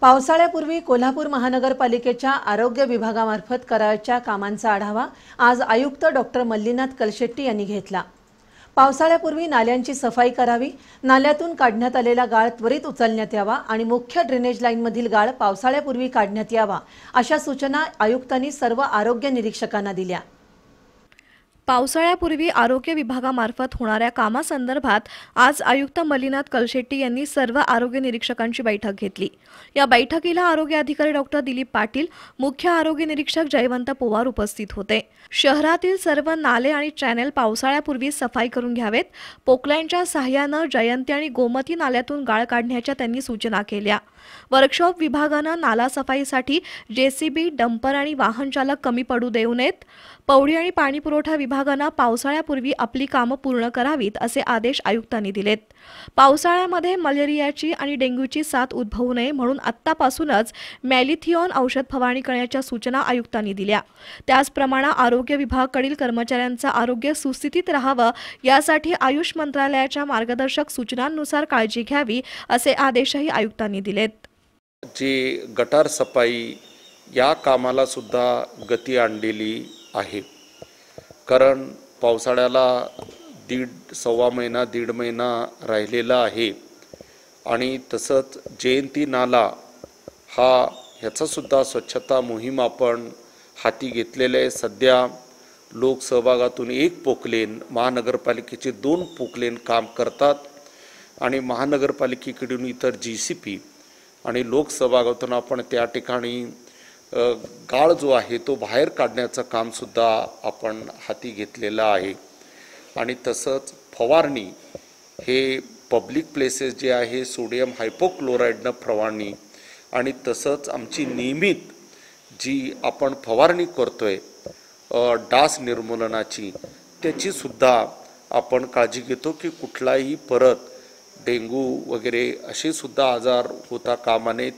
पावसाळ्यापूर्वी कोल्हापूर महानगरपालिकेच्या आरोग्य विभागामार्फत करायच्या कामांचा आढावा आज आयुक्त डॉक्टर मल्लीनाथ कलशेट्टी यांनी घेतला पावसाळ्यापूर्वी नाल्यांची सफाई करावी नाल्यातून काढण्यात आलेला गाळ त्वरित उचलण्यात यावा आणि मुख्य ड्रेनेज लाईनमधील गाळ पावसाळ्यापूर्वी काढण्यात यावा अशा सूचना आयुक्तांनी सर्व आरोग्य निरीक्षकांना दिल्या पावसाळ्यापूर्वी आरोग्य विभागामार्फत होणाऱ्या कामासंदर्भात आज आयुक्त मलिनाथ कलशेट्टी यांनी सर्व आरोग्य निरीक्षकांची बैठक घेतली या बैठकीला आरोग्य अधिकारी डॉक्टर दिलीप पाटील मुख्य आरोग्य निरीक्षक जयवंत पोवार उपस्थित होते शहरातील सर्व नाले आणि चॅनेल पावसाळ्यापूर्वी सफाई करून घ्यावेत पोकलँडच्या सहाय्यानं जयंती आणि गोमती नाल्यातून गाळ काढण्याच्या त्यांनी सूचना केल्या वर्कशॉप विभागानं नाला सफाईसाठी जेसीबी डंपर आणि वाहन चालक कमी पडू देऊ नयेत पवडी आणि पाणी पुरवठा विभागानं पावसाळ्यापूर्वी आपली कामं पूर्ण करावीत असे आदेश आयुक्तांनी दिलेत पावसाळ्यामध्ये मलेरियाची आणि डेंग्यूची साथ उद्भवू नये म्हणून आत्तापासूनच मॅलिथिओन औषध फवारणी करण्याच्या सूचना आयुक्तांनी दिल्या त्याचप्रमाणे आरोग्य विभागाकडील कर्मचाऱ्यांचं आरोग्य सुस्थितीत राहावं यासाठी आयुष मंत्रालयाच्या मार्गदर्शक सूचनांनुसार काळजी घ्यावी असे आदेशही आयुक्तांनी दिलेत जे गटार सफाई या कामालासुद्धा गती आणलेली आहे कारण पावसाळ्याला दीड सव्वा महिना दीड महिना राहिलेला आहे आणि तसंच जयंती नाला हा ह्याचासुद्धा स्वच्छता मोहीम आपण हाती घेतलेलं आहे सध्या लोकसहभागातून एक पोकलेन महानगरपालिकेचे दोन पोकलेन काम करतात आणि महानगरपालिकेकडून इतर जी सी पी आणि लोकसहभागातून आपण त्या ठिकाणी गाळ जो आहे तो बाहेर काढण्याचं कामसुद्धा आपण हाती घेतलेलं आहे आणि तसंच फवारणी हे पब्लिक प्लेसेस जे आहे सोडियम हायपोक्लोराईडनं फवारणी आणि तसंच आमची नियमित जी आपण फवारणी करतो आहे डास निर्मूलनाची त्याचीसुद्धा आपण काळजी घेतो की कुठलाही परत डेंगू वगैरे असे सुद्धा आजार होता कामाने